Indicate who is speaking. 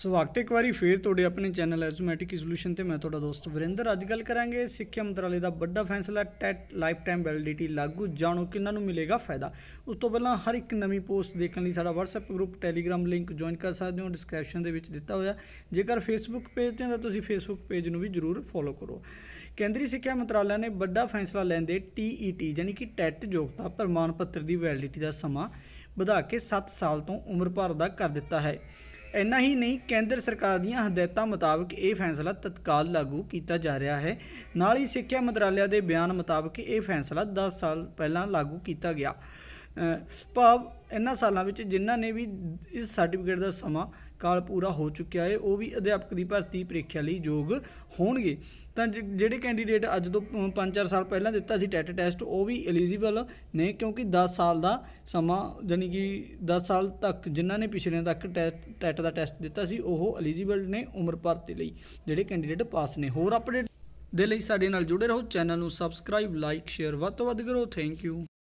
Speaker 1: ਸੋ ਵਕਤ ਇੱਕ ਵਾਰੀ ਫੇਰ ਤੁਹਾਡੇ ਆਪਣੇ ਚੈਨਲ ਐਜ਼ੂਮੈਟਿਕ ਸੋਲੂਸ਼ਨ ਤੇ ਮੈਂ ਤੁਹਾਡਾ ਦੋਸਤ ਵਰਿੰਦਰ ਅੱਜ ਗੱਲ ਕਰਾਂਗੇ ਸਿੱਖਿਆ ਮੰਤਰਾਲੇ ਦਾ ਵੱਡਾ ਫੈਸਲਾ ਟੈਟ ਲਾਈਫ ਟਾਈਮ ਵੈਲਿਡਿਟੀ ਲਾਗੂ ਜਾਣੋ ਕਿੰਨਾਂ ਨੂੰ ਮਿਲੇਗਾ ਫਾਇਦਾ ਉਸ ਤੋਂ ਪਹਿਲਾਂ ਹਰ ਇੱਕ ਨਵੀਂ ਪੋਸਟ ਦੇਖਣ ਲਈ ਸਾਡਾ WhatsApp group Telegram link join ਕਰ ਸਕਦੇ ਹੋ ਡਿਸਕ੍ਰਿਪਸ਼ਨ ਦੇ ਵਿੱਚ ਦਿੱਤਾ ਹੋਇਆ ਜੇਕਰ Facebook ਪੇਜ ਤੇ ਤਾਂ ਤੁਸੀਂ Facebook ਪੇਜ ਨੂੰ ਵੀ ਜ਼ਰੂਰ ਫੋਲੋ ਕਰੋ ਕੇਂਦਰੀ ਸਿੱਖਿਆ ਮੰਤਰਾਲੇ ਨੇ ਵੱਡਾ ਫੈਸਲਾ ਲੈਂਦੇ TET e ਯਾਨੀ ਕਿ ਟੈਟ ਯੋਗਤਾ ਪ੍ਰਮਾਣ ਪੱਤਰ ਦੀ ਵੈਲਿਡਿਟੀ ਦਾ ਸਮਾਂ ਵਧਾ ਕੇ 7 ਸਾਲ ਤੋਂ ਉਮਰ ਭਰ ਦਾ ਕਰ ਦਿੱਤਾ ਹੈ ਇੰਨਾ ਹੀ ਨਹੀਂ ਕੇਂਦਰ ਸਰਕਾਰ ਦੀਆਂ ਹਦਾਇਤਾਂ ਮੁਤਾਬਕ ਇਹ ਫੈਸਲਾ ਤਤਕਾਲ ਲਾਗੂ ਕੀਤਾ ਜਾ ਰਿਹਾ ਹੈ ਨਾਲ ਹੀ ਸਿੱਖਿਆ ਮੰਤਰਾਲੇ ਦੇ ਬਿਆਨ ਮੁਤਾਬਕ ਇਹ ਫੈਸਲਾ 10 ਸਾਲ ਪਹਿਲਾਂ ਲਾਗੂ ਕੀਤਾ ਗਿਆ ਭਾਵ ਇਹਨਾਂ ਸਾਲਾਂ ਵਿੱਚ ਜਿਨ੍ਹਾਂ ਨੇ ਵੀ ਇਸ ਸਰਟੀਫਿਕੇਟ ਦਾ ਸਮਾਂ ਕਾਲ ਪੂਰਾ ਹੋ ਚੁੱਕਿਆ ਹੈ ਉਹ ਵੀ ਅਧਿਆਪਕ ਦੀ ਭਰਤੀ ਪ੍ਰੀਖਿਆ ਲਈ ਯੋਗ ਹੋਣਗੇ ਤਾਂ ਜਿਹੜੇ ਕੈਂਡੀਡੇਟ ਅੱਜ ਤੋਂ 5-4 ਸਾਲ ਪਹਿਲਾਂ ਦਿੱਤਾ ਸੀ ਟੈਟ ਟੈਸਟ ਉਹ ਵੀ ਐਲੀਜੀਬਲ ਨੇ ਕਿਉਂਕਿ 10 ਸਾਲ ਦਾ ਸਮਾਂ ਜਾਨੀ ਕਿ 10 ਸਾਲ ਤੱਕ ਜਿਨ੍ਹਾਂ ਨੇ ਪਿਛਲੇ ਤੱਕ ਟੈਟ ਦਾ ਟੈਸਟ ਦਿੱਤਾ ਸੀ ਉਹ ਐਲੀਜੀਬਲ ਨੇ ਉਮਰ ਭਰਤੀ ਲਈ ਜਿਹੜੇ ਕੈਂਡੀਡੇਟ ਪਾਸ ਨੇ ਹੋਰ ਅਪਡੇਟ ਦੇ ਲਈ ਸਾਡੇ ਨਾਲ ਜੁੜੇ ਰਹੋ ਚੈਨਲ ਨੂੰ ਸਬਸਕ੍ਰਾਈਬ ਲਾਈਕ ਸ਼ੇਅਰ ਵੱਧ ਤੋਂ ਵੱਧ ਕਰੋ ਥੈਂਕ ਯੂ